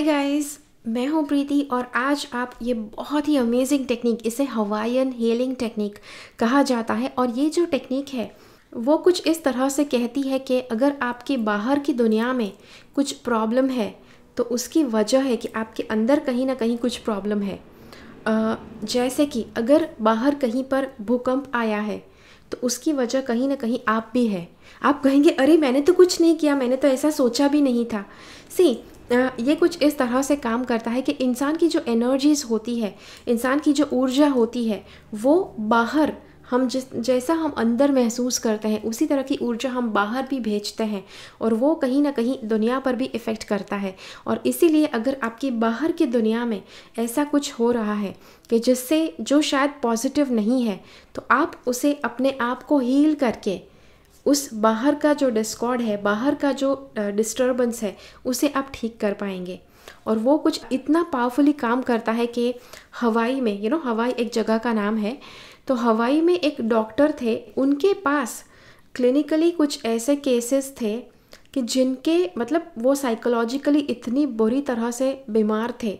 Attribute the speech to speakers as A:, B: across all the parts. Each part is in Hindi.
A: हाय गाइस मैं हूँ प्रीति और आज आप ये बहुत ही अमेजिंग टेक्निक इसे हवाईन हेलिंग टेक्निक कहा जाता है और ये जो टेक्निक है वो कुछ इस तरह से कहती है कि अगर आपके बाहर की दुनिया में कुछ प्रॉब्लम है तो उसकी वजह है कि आपके अंदर कहीं ना कहीं कुछ प्रॉब्लम है जैसे कि अगर बाहर कहीं पर भूकंप आया है तो उसकी वजह कहीं ना कहीं आप भी है आप कहेंगे अरे मैंने तो कुछ नहीं किया मैंने तो ऐसा सोचा भी नहीं था सी ये कुछ इस तरह से काम करता है कि इंसान की जो एनर्जीज़ होती है इंसान की जो ऊर्जा होती है वो बाहर हम जिस जैसा हम अंदर महसूस करते हैं उसी तरह की ऊर्जा हम बाहर भी भेजते हैं और वो कहीं ना कहीं दुनिया पर भी इफ़ेक्ट करता है और इसीलिए अगर आपकी बाहर की दुनिया में ऐसा कुछ हो रहा है कि जिससे जो शायद पॉजिटिव नहीं है तो आप उसे अपने आप को हील करके उस बाहर का जो डिस्कॉर्ड है बाहर का जो डिस्टर्बेंस है उसे आप ठीक कर पाएंगे और वो कुछ इतना पावरफुली काम करता है कि हवाई में यू नो हवाई एक जगह का नाम है तो हवाई में एक डॉक्टर थे उनके पास क्लिनिकली कुछ ऐसे केसेस थे कि जिनके मतलब वो साइकोलॉजिकली इतनी बुरी तरह से बीमार थे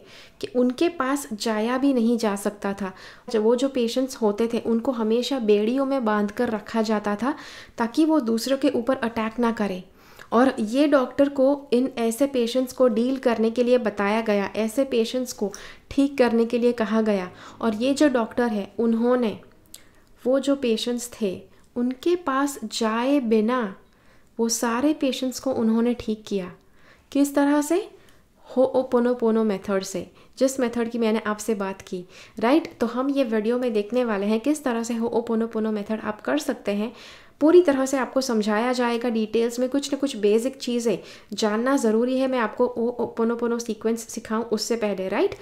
A: कि उनके पास जाया भी नहीं जा सकता था जब वो जो पेशेंट्स होते थे उनको हमेशा बेड़ियों में बांध कर रखा जाता था ताकि वो दूसरों के ऊपर अटैक ना करें और ये डॉक्टर को इन ऐसे पेशेंट्स को डील करने के लिए बताया गया ऐसे पेशेंट्स को ठीक करने के लिए कहा गया और ये जो डॉक्टर है उन्होंने वो जो पेशेंट्स थे उनके पास जाए बिना वो सारे पेशेंट्स को उन्होंने ठीक किया किस तरह से हो ओ पोनो पोनो मेथड से जिस मेथड की मैंने आपसे बात की राइट तो हम ये वीडियो में देखने वाले हैं किस तरह से हो ओ पोनो पोनो मेथड आप कर सकते हैं पूरी तरह से आपको समझाया जाएगा डिटेल्स में कुछ ना कुछ बेसिक चीज़ें जानना ज़रूरी है मैं आपको ओ पोनो सीक्वेंस सिखाऊं उससे पहले राइट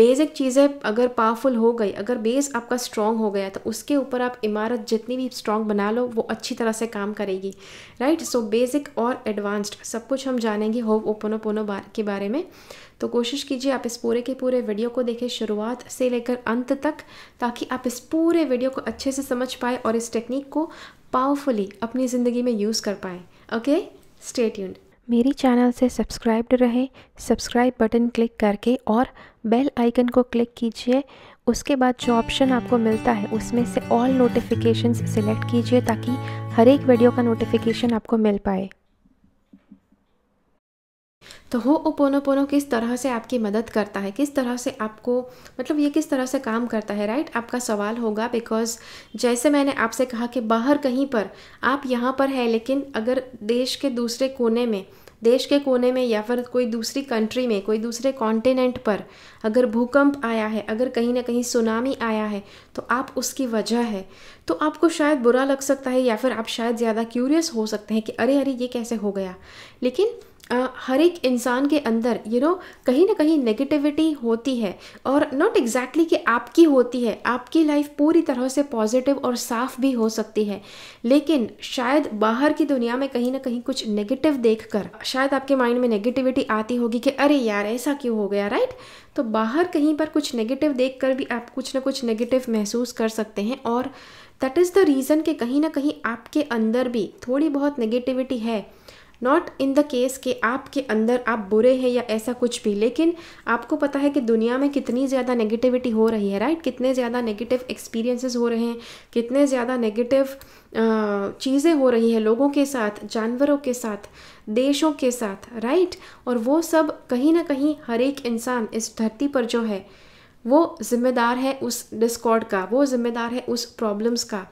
A: बेसिक चीज़ें अगर पावरफुल हो गई अगर बेस आपका स्ट्रांग हो गया तो उसके ऊपर आप इमारत जितनी भी स्ट्रांग बना लो वो अच्छी तरह से काम करेगी राइट सो बेसिक और एडवांस्ड सब कुछ हम जानेंगे हो ओपोनोपोनो बार के बारे में तो कोशिश कीजिए आप इस पूरे के पूरे वीडियो को देखें शुरुआत से लेकर अंत तक ताकि आप इस पूरे वीडियो को अच्छे से समझ पाए और इस टेक्निक को पावरफुली अपनी ज़िंदगी में यूज़ कर पाएँ ओके स्टेट यून मेरी चैनल से सब्सक्राइब्ड रहे सब्सक्राइब बटन क्लिक करके और बेल आइकन को क्लिक कीजिए उसके बाद जो ऑप्शन आपको मिलता है उसमें से ऑल नोटिफिकेशंस सिलेक्ट कीजिए ताकि हर एक वीडियो का नोटिफिकेशन आपको मिल पाए तो हो ओपोनोपोनो किस तरह से आपकी मदद करता है किस तरह से आपको मतलब ये किस तरह से काम करता है राइट आपका सवाल होगा बिकॉज जैसे मैंने आपसे कहा कि बाहर कहीं पर आप यहाँ पर है लेकिन अगर देश के दूसरे कोने में देश के कोने में या फिर कोई दूसरी कंट्री में कोई दूसरे कॉन्टिनेंट पर अगर भूकंप आया है अगर कहीं ना कहीं सुनामी आया है तो आप उसकी वजह है तो आपको शायद बुरा लग सकता है या फिर आप शायद ज़्यादा क्यूरियस हो सकते हैं कि अरे अरे ये कैसे हो गया लेकिन हर एक इंसान के अंदर यू नो कहीं ना कहीं नेगेटिविटी होती है और नॉट एग्जैक्टली कि आपकी होती है आपकी लाइफ पूरी तरह से पॉजिटिव और साफ भी हो सकती है लेकिन शायद बाहर की दुनिया में कहीं ना कहीं कुछ नेगेटिव देखकर शायद आपके माइंड में नेगेटिविटी आती होगी कि अरे यार ऐसा क्यों हो गया राइट तो बाहर कहीं पर कुछ नेगेटिव देख कर भी आप कुछ ना कुछ नेगेटिव महसूस कर सकते हैं और दैट इज़ द रीज़न कि कहीं ना कहीं आपके अंदर भी थोड़ी बहुत नेगेटिविटी है नॉट इन द केस कि आपके अंदर आप बुरे हैं या ऐसा कुछ भी लेकिन आपको पता है कि दुनिया में कितनी ज़्यादा नेगेटिविटी हो रही है राइट कितने ज़्यादा नेगेटिव एक्सपीरियंसेस हो रहे हैं कितने ज़्यादा नेगेटिव चीज़ें हो रही हैं लोगों के साथ जानवरों के साथ देशों के साथ राइट और वो सब कहीं ना कहीं हर एक इंसान इस धरती पर जो है वो जिम्मेदार है उस डिस्कॉर्ड का वो जिम्मेदार है उस प्रॉब्लम्स का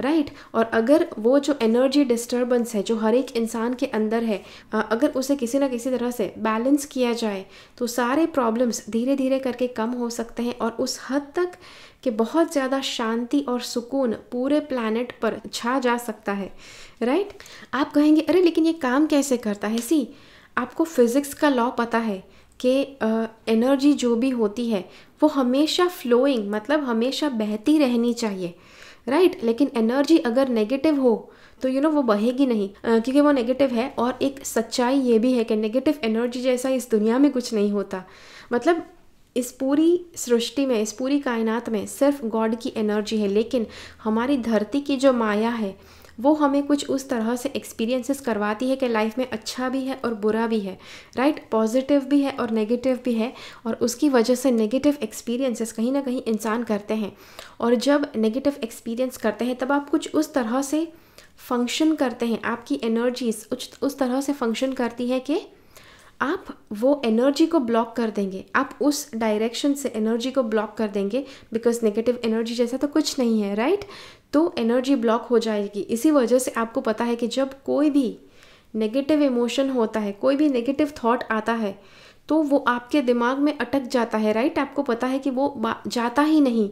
A: राइट right? और अगर वो जो एनर्जी डिस्टर्बेंस है जो हर एक इंसान के अंदर है अगर उसे किसी ना किसी तरह से बैलेंस किया जाए तो सारे प्रॉब्लम्स धीरे धीरे करके कम हो सकते हैं और उस हद तक कि बहुत ज़्यादा शांति और सुकून पूरे प्लानट पर छा जा सकता है राइट right? आप कहेंगे अरे लेकिन ये काम कैसे करता है सी आपको फिज़िक्स का लॉ पता है कि एनर्जी जो भी होती है वो हमेशा फ्लोइंग मतलब हमेशा बहती रहनी चाहिए राइट right? लेकिन एनर्जी अगर नेगेटिव हो तो यू you नो know, वो बहेगी नहीं क्योंकि वो नेगेटिव है और एक सच्चाई ये भी है कि नेगेटिव एनर्जी जैसा इस दुनिया में कुछ नहीं होता मतलब इस पूरी सृष्टि में इस पूरी कायनात में सिर्फ गॉड की एनर्जी है लेकिन हमारी धरती की जो माया है वो हमें कुछ उस तरह से एक्सपीरियंसेस करवाती है कि लाइफ में अच्छा भी है और बुरा भी है राइट पॉजिटिव भी है और नेगेटिव भी है और उसकी वजह से नेगेटिव एक्सपीरियंसेस कहीं ना कहीं इंसान करते हैं और जब नेगेटिव एक्सपीरियंस करते हैं तब आप कुछ उस तरह से फंक्शन करते हैं आपकी एनर्जीज उस तरह से फंक्शन करती है कि आप वो एनर्जी को ब्लॉक कर देंगे आप उस डायरेक्शन से एनर्जी को ब्लॉक कर देंगे बिकॉज नेगेटिव एनर्जी जैसा तो कुछ नहीं है राइट right? तो एनर्जी ब्लॉक हो जाएगी इसी वजह से आपको पता है कि जब कोई भी नेगेटिव इमोशन होता है कोई भी नेगेटिव थॉट आता है तो वो आपके दिमाग में अटक जाता है राइट आपको पता है कि वो जाता ही नहीं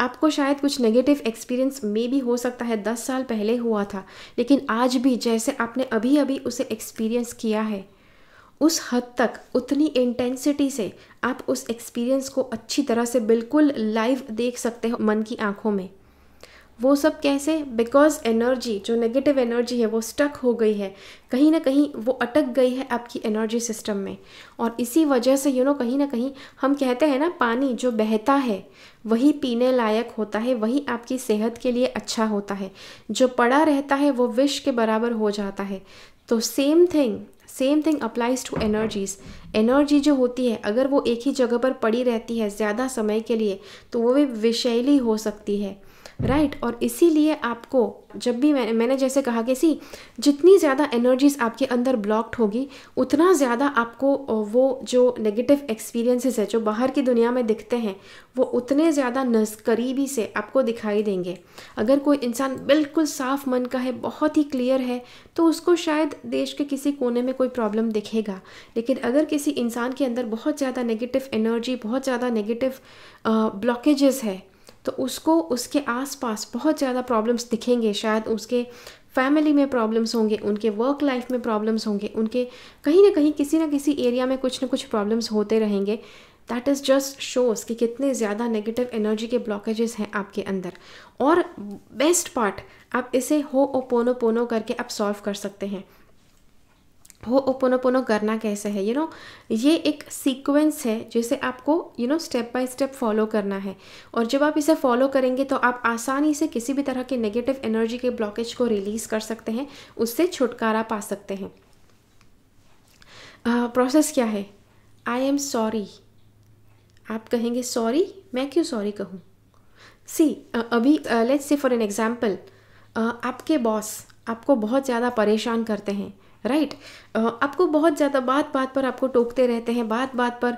A: आपको शायद कुछ नेगेटिव एक्सपीरियंस मे भी हो सकता है दस साल पहले हुआ था लेकिन आज भी जैसे आपने अभी अभी उसे एक्सपीरियंस किया है उस हद तक उतनी इंटेंसिटी से आप उस एक्सपीरियंस को अच्छी तरह से बिल्कुल लाइव देख सकते हो मन की आँखों में वो सब कैसे बिकॉज एनर्जी जो नेगेटिव एनर्जी है वो स्टक हो गई है कहीं ना कहीं वो अटक गई है आपकी एनर्जी सिस्टम में और इसी वजह से यू you नो know, कहीं ना कहीं हम कहते हैं ना पानी जो बहता है वही पीने लायक होता है वही आपकी सेहत के लिए अच्छा होता है जो पड़ा रहता है वो विश के बराबर हो जाता है तो same thing same thing applies to energies energy जो होती है अगर वो एक ही जगह पर पड़ी रहती है ज़्यादा समय के लिए तो वो भी विषैली हो सकती है राइट और इसीलिए आपको जब भी मैंने मैंने जैसे कहा कि सी जितनी ज़्यादा एनर्जीज आपके अंदर ब्लॉक्ड होगी उतना ज़्यादा आपको वो जो नेगेटिव एक्सपीरियंसेस है जो बाहर की दुनिया में दिखते हैं वो उतने ज़्यादा नज करीबी से आपको दिखाई देंगे अगर कोई इंसान बिल्कुल साफ मन का है बहुत ही क्लियर है तो उसको शायद देश के किसी कोने में कोई प्रॉब्लम दिखेगा लेकिन अगर किसी इंसान के अंदर बहुत ज़्यादा नेगेटिव एनर्जी बहुत ज़्यादा नेगेटिव ब्लॉकेजेस है तो उसको उसके आसपास बहुत ज़्यादा प्रॉब्लम्स दिखेंगे शायद उसके फैमिली में प्रॉब्लम्स होंगे उनके वर्क लाइफ में प्रॉब्लम्स होंगे उनके कहीं ना कहीं किसी ना किसी एरिया में कुछ ना कुछ प्रॉब्लम्स होते रहेंगे दैट इज़ जस्ट शोज़ कि कितने ज़्यादा नेगेटिव एनर्जी के ब्लॉकेजेस हैं आपके अंदर और बेस्ट पार्ट आप इसे हो ओ पोनो पोनो करके आप सॉल्व कर सकते हैं होपोनोपोनो करना कैसे है यू you नो know, ये एक सीक्वेंस है जिसे आपको you know step by step follow करना है और जब आप इसे फॉलो करेंगे तो आप आसानी से किसी भी तरह के नेगेटिव एनर्जी के ब्लॉकेज को रिलीज़ कर सकते हैं उससे छुटकारा पा सकते हैं प्रोसेस uh, क्या है आई एम सॉरी आप कहेंगे सॉरी मैं क्यों सॉरी कहूँ सी uh, अभी let's say for an example आपके बॉस आपको बहुत ज़्यादा परेशान करते हैं राइट आपको बहुत ज़्यादा बात बात पर आपको टोकते रहते हैं बात बात पर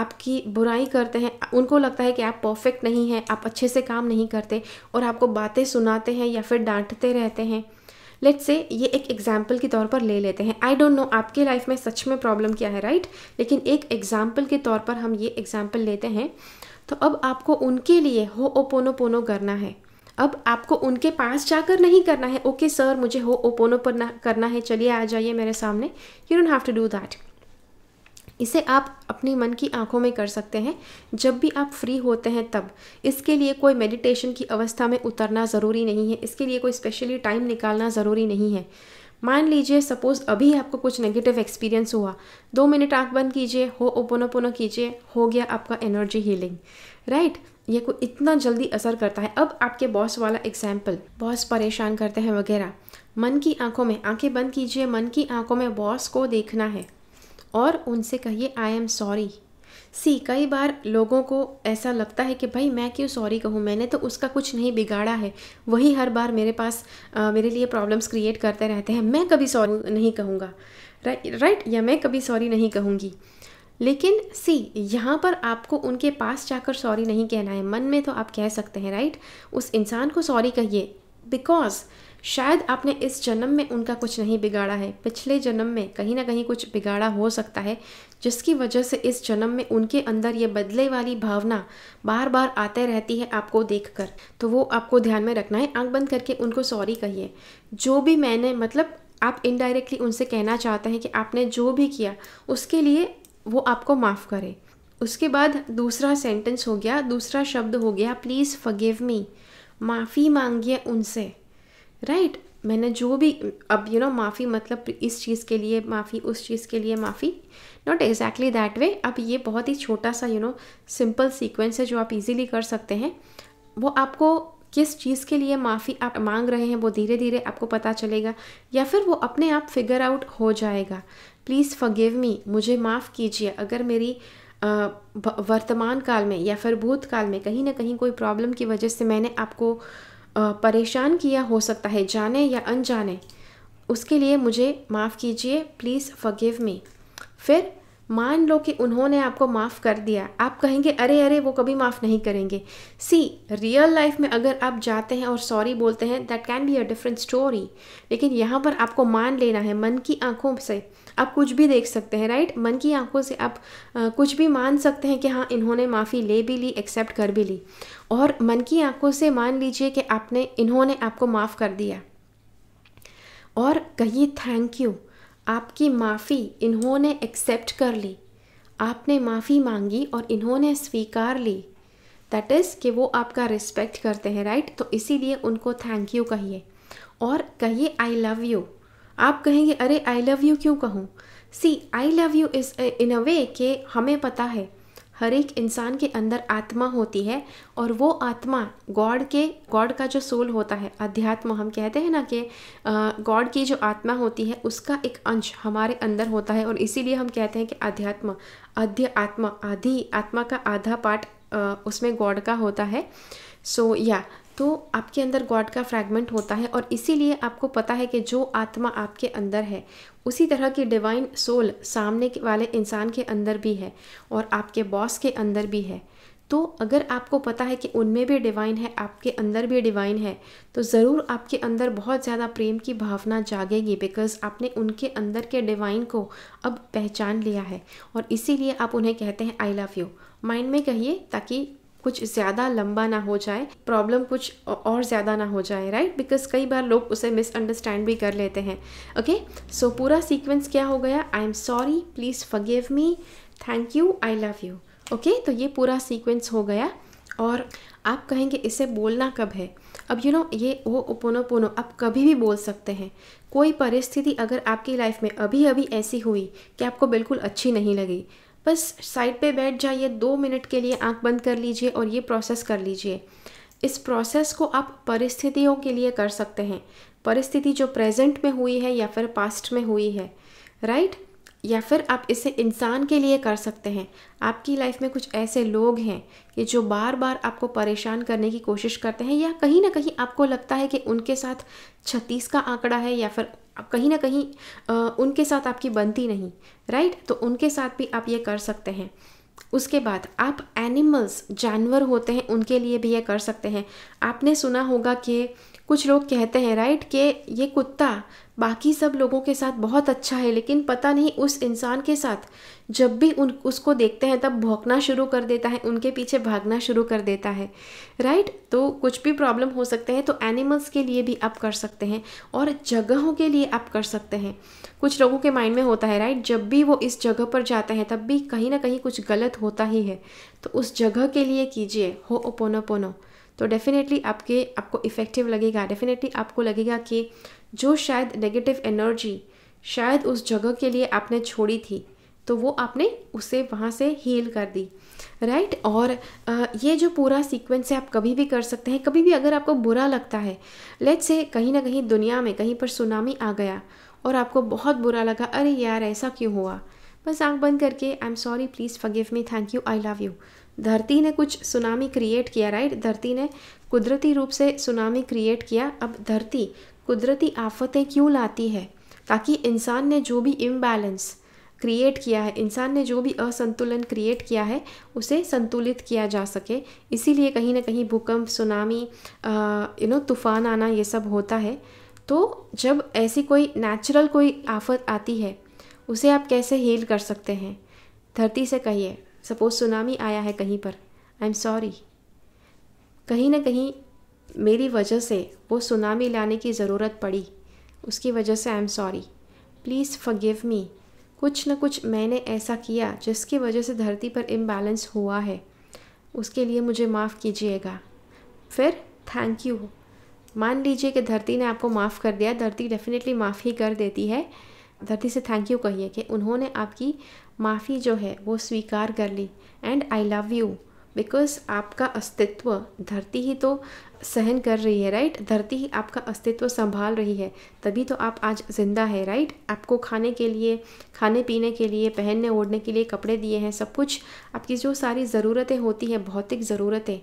A: आपकी बुराई करते हैं उनको लगता है कि आप परफेक्ट नहीं हैं आप अच्छे से काम नहीं करते और आपको बातें सुनाते हैं या फिर डांटते रहते हैं लेट से ये एक एग्जाम्पल के तौर पर ले लेते हैं आई डोंट नो आपके लाइफ में सच में प्रॉब्लम क्या है राइट लेकिन एक एग्जाम्पल के तौर पर हम ये एग्जाम्पल लेते हैं तो अब आपको उनके लिए हो ओ पोनो पोनो करना है अब आपको उनके पास जाकर नहीं करना है ओके okay, सर मुझे हो ओपोनो पर करना है चलिए आ जाइए मेरे सामने you don't have to do that इसे आप अपनी मन की आंखों में कर सकते हैं जब भी आप फ्री होते हैं तब इसके लिए कोई मेडिटेशन की अवस्था में उतरना ज़रूरी नहीं है इसके लिए कोई स्पेशली टाइम निकालना ज़रूरी नहीं है मान लीजिए सपोज़ अभी आपको कुछ नेगेटिव एक्सपीरियंस हुआ दो मिनट आँख बंद कीजिए हो पोनो कीजिए हो गया आपका एनर्जी हीलिंग राइट right? ये को इतना जल्दी असर करता है अब आपके बॉस वाला एग्जाम्पल बॉस परेशान करते हैं वगैरह मन की आंखों में आंखें बंद कीजिए मन की आंखों में बॉस को देखना है और उनसे कहिए आई एम सॉरी सी कई बार लोगों को ऐसा लगता है कि भाई मैं क्यों सॉरी कहूँ मैंने तो उसका कुछ नहीं बिगाड़ा है वही हर बार मेरे पास आ, मेरे लिए प्रॉब्लम्स क्रिएट करते रहते हैं मैं कभी सॉरी नहीं कहूँगा राइट राइट या मैं कभी सॉरी नहीं कहूँगी लेकिन सी यहाँ पर आपको उनके पास जाकर सॉरी नहीं कहना है मन में तो आप कह सकते हैं राइट उस इंसान को सॉरी कहिए बिकॉज शायद आपने इस जन्म में उनका कुछ नहीं बिगाड़ा है पिछले जन्म में कहीं ना कहीं कुछ बिगाड़ा हो सकता है जिसकी वजह से इस जन्म में उनके अंदर ये बदले वाली भावना बार बार आते रहती है आपको देखकर तो वो आपको ध्यान में रखना है आंख बंद करके उनको सॉरी कहिए जो भी मैंने मतलब आप इनडायरेक्टली उनसे कहना चाहते हैं कि आपने जो भी किया उसके लिए वो आपको माफ़ करे उसके बाद दूसरा सेंटेंस हो गया दूसरा शब्द हो गया प्लीज़ फगेव मी माफ़ी मांगिए उनसे राइट right? मैंने जो भी अब यू नो माफ़ी मतलब इस चीज़ के लिए माफ़ी उस चीज़ के लिए माफ़ी नॉट एग्जैक्टली दैट वे अब ये बहुत ही छोटा सा यू नो सिंपल सीक्वेंस है जो आप इजीली कर सकते हैं वो आपको किस चीज़ के लिए माफ़ी आप मांग रहे हैं वो धीरे धीरे आपको पता चलेगा या फिर वो अपने आप फिगर आउट हो जाएगा प्लीज़ फगेव मी मुझे माफ़ कीजिए अगर मेरी वर्तमान काल में या फिर भूतकाल में कहीं ना कहीं कोई प्रॉब्लम की वजह से मैंने आपको परेशान किया हो सकता है जाने या अनजाने उसके लिए मुझे माफ़ कीजिए प्लीज़ फगेव मी फिर मान लो कि उन्होंने आपको माफ़ कर दिया आप कहेंगे अरे अरे वो कभी माफ़ नहीं करेंगे सी रियल लाइफ में अगर आप जाते हैं और सॉरी बोलते हैं that can be a different story लेकिन यहाँ पर आपको मान लेना है मन की आंखों से आप कुछ भी देख सकते हैं राइट मन की आंखों से आप आ, कुछ भी मान सकते हैं कि हाँ इन्होंने माफ़ी ले भी ली एक्सेप्ट कर भी ली और मन की आंखों से मान लीजिए कि आपने इन्होंने आपको माफ़ कर दिया और कहिए थैंक यू आपकी माफ़ी इन्होंने एक्सेप्ट कर ली आपने माफ़ी मांगी और इन्होंने स्वीकार ली दैट इज़ कि वो आपका रिस्पेक्ट करते हैं राइट तो इसीलिए उनको थैंक यू कहिए और कहिए आई लव यू आप कहेंगे अरे आई लव यू क्यों कहूँ see I love you is in a way कि हमें पता है हर एक इंसान के अंदर आत्मा होती है और वो आत्मा गॉड के गॉड का जो सोल होता है अध्यात्म हम कहते हैं ना कि गॉड की जो आत्मा होती है उसका एक अंश हमारे अंदर होता है और इसीलिए हम कहते हैं कि अध्यात्म अध्य आत्मा आधी आत्मा का आधा पार्ट उसमें गॉड का होता है सो so, या yeah, तो आपके अंदर गॉड का फ्रैगमेंट होता है और इसीलिए आपको पता है कि जो आत्मा आपके अंदर है उसी तरह की डिवाइन सोल सामने वाले इंसान के अंदर भी है और आपके बॉस के अंदर भी है तो अगर आपको पता है कि उनमें भी डिवाइन है आपके अंदर भी डिवाइन है तो ज़रूर आपके अंदर बहुत ज़्यादा प्रेम की भावना जागेगी बिकॉज़ आपने उनके अंदर के डिवाइन को अब पहचान लिया है और इसीलिए आप उन्हें कहते हैं आई लव यू माइंड में कहिए ताकि कुछ ज़्यादा लंबा ना हो जाए प्रॉब्लम कुछ और ज़्यादा ना हो जाए राइट बिकॉज कई बार लोग उसे मिसअंडरस्टैंड भी कर लेते हैं ओके सो पूरा सीक्वेंस क्या हो गया I am sorry please forgive me thank you I love you okay तो ये पूरा सीक्वेंस हो गया और आप कहेंगे इसे बोलना कब है अब यू you नो know, ये वो ओपोनो पोनो आप कभी भी बोल सकते हैं कोई परिस्थिति अगर आपकी लाइफ में अभी अभी ऐसी हुई कि आपको बिल्कुल अच्छी नहीं लगी बस साइड पे बैठ जाइए दो मिनट के लिए आंख बंद कर लीजिए और ये प्रोसेस कर लीजिए इस प्रोसेस को आप परिस्थितियों के लिए कर सकते हैं परिस्थिति जो प्रेजेंट में हुई है या फिर पास्ट में हुई है राइट या फिर आप इसे इंसान के लिए कर सकते हैं आपकी लाइफ में कुछ ऐसे लोग हैं कि जो बार बार आपको परेशान करने की कोशिश करते हैं या कहीं ना कहीं आपको लगता है कि उनके साथ छत्तीस का आंकड़ा है या फिर अब कहीं ना कहीं आ, उनके साथ आपकी बनती नहीं राइट तो उनके साथ भी आप ये कर सकते हैं उसके बाद आप एनिमल्स जानवर होते हैं उनके लिए भी ये कर सकते हैं आपने सुना होगा कि कुछ लोग कहते हैं राइट कि ये कुत्ता बाकी सब लोगों के साथ बहुत अच्छा है लेकिन पता नहीं उस इंसान के साथ जब भी उन उसको देखते हैं तब भौंकना शुरू कर देता है उनके पीछे भागना शुरू कर देता है राइट तो कुछ भी प्रॉब्लम हो सकते हैं तो एनिमल्स के लिए भी आप कर सकते हैं और जगहों के लिए आप कर सकते हैं कुछ लोगों के माइंड में होता है राइट जब भी वो इस जगह पर जाते हैं तब भी कहीं ना कहीं कुछ गलत होता ही है तो उस जगह के लिए कीजिए हो ओपोनो पोनो तो डेफिनेटली आपके आपको इफ़ेक्टिव लगेगा डेफिनेटली आपको लगेगा कि जो शायद नेगेटिव एनर्जी शायद उस जगह के लिए आपने छोड़ी थी तो वो आपने उसे वहाँ से हील कर दी राइट और ये जो पूरा सीक्वेंस है आप कभी भी कर सकते हैं कभी भी अगर आपको बुरा लगता है लेट्स से कहीं ना कहीं दुनिया में कहीं पर सुनामी आ गया और आपको बहुत बुरा लगा अरे यार ऐसा क्यों हुआ बस आंख बंद करके I am sorry please forgive me thank you I love you धरती ने कुछ सुनामी क्रिएट किया राइट धरती ने कुदरती रूप से सुनामी क्रिएट किया अब धरती कुदरती आफतें क्यों लाती है ताकि इंसान ने जो भी इम्बैलेंस क्रिएट किया है इंसान ने जो भी असंतुलन क्रिएट किया है उसे संतुलित किया जा सके इसीलिए कहीं ना कहीं भूकंप सुनामी यू नो तूफान आना ये सब होता है तो जब ऐसी कोई नेचुरल कोई आफत आती है उसे आप कैसे हील कर सकते हैं धरती से कहिए सपोज सुनामी आया है कहीं पर आई एम सॉरी कहीं ना कहीं मेरी वजह से वो सुनामी लाने की ज़रूरत पड़ी उसकी वजह से I am sorry please forgive me कुछ ना कुछ मैंने ऐसा किया जिसकी वजह से धरती पर इम्बैलेंस हुआ है उसके लिए मुझे माफ़ कीजिएगा फिर थैंक यू मान लीजिए कि धरती ने आपको माफ़ कर दिया धरती डेफिनेटली माफ़ ही कर देती है धरती से थैंक यू कहिए कि उन्होंने आपकी माफ़ी जो है वो स्वीकार कर ली and I love you because आपका अस्तित्व धरती ही तो सहन कर रही है राइट धरती ही आपका अस्तित्व संभाल रही है तभी तो आप आज जिंदा है राइट आपको खाने के लिए खाने पीने के लिए पहनने ओढ़ने के लिए कपड़े दिए हैं सब कुछ आपकी जो सारी ज़रूरतें होती हैं भौतिक ज़रूरतें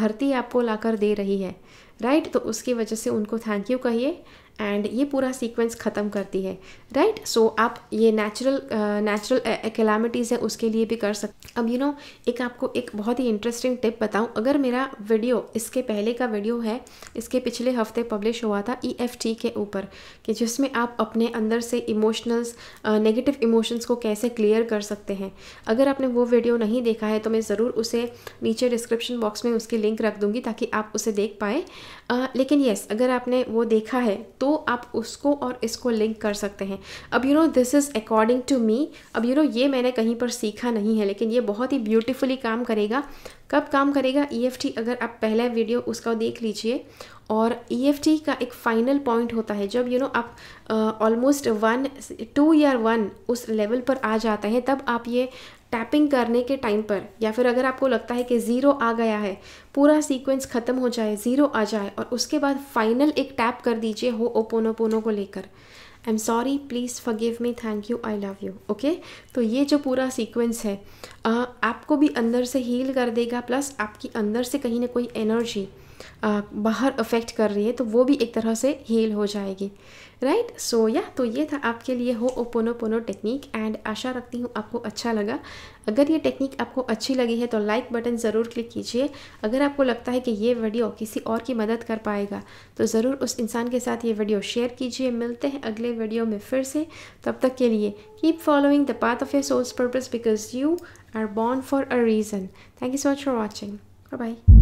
A: धरती आपको लाकर दे रही है राइट तो उसकी वजह से उनको थैंक यू कहिए एंड ये पूरा सीक्वेंस ख़त्म करती है राइट right? सो so, आप ये नेचुरल नेचुरल कैलामिटीज़ है उसके लिए भी कर सकते अब यू you नो know, एक आपको एक बहुत ही इंटरेस्टिंग टिप बताऊं अगर मेरा वीडियो इसके पहले का वीडियो है इसके पिछले हफ्ते पब्लिश हुआ था ई e के ऊपर कि जिसमें आप अपने अंदर से इमोशनल्स नेगेटिव इमोशंस को कैसे क्लियर कर सकते हैं अगर आपने वो वीडियो नहीं देखा है तो मैं ज़रूर उसे नीचे डिस्क्रिप्शन बॉक्स में उसकी लिंक रख दूँगी ताकि आप उसे देख पाए आ, लेकिन यस अगर आपने वो देखा है तो आप उसको और इसको लिंक कर सकते हैं अब you know this is according to me अब यू you नो know, ये मैंने कहीं पर सीखा नहीं है लेकिन ये बहुत ही ब्यूटिफुली काम करेगा कब काम करेगा ई e अगर आप पहला वीडियो उसका देख लीजिए और ई e का एक फाइनल पॉइंट होता है जब यू you नो know, आप ऑलमोस्ट वन टू या वन उस लेवल पर आ जाते हैं तब आप ये टैपिंग करने के टाइम पर या फिर अगर आपको लगता है कि ज़ीरो आ गया है पूरा सीक्वेंस ख़त्म हो जाए ज़ीरो आ जाए और उसके बाद फाइनल एक टैप कर दीजिए हो ओपोनो पोनो को लेकर I am sorry please forgive me thank you I love you okay तो ये जो पूरा सीक्वेंस है आपको भी अंदर से हील कर देगा प्लस आपकी अंदर से कहीं ना कोई एनर्जी बाहर अफेक्ट कर रही है तो वो भी एक तरह से हील हो जाएगी राइट सो या तो ये था आपके लिए हो ओपोनो पोनो टेक्निक एंड आशा रखती हूँ आपको अच्छा लगा अगर ये टेक्निक आपको अच्छी लगी है तो लाइक बटन ज़रूर क्लिक कीजिए अगर आपको लगता है कि ये वीडियो किसी और की मदद कर पाएगा तो ज़रूर उस इंसान के साथ ये वीडियो शेयर कीजिए मिलते हैं अगले वीडियो में फिर से तब तक के लिए keep following the path of your soul's purpose because you are born for a reason. Thank you so much for watching. Bye bye.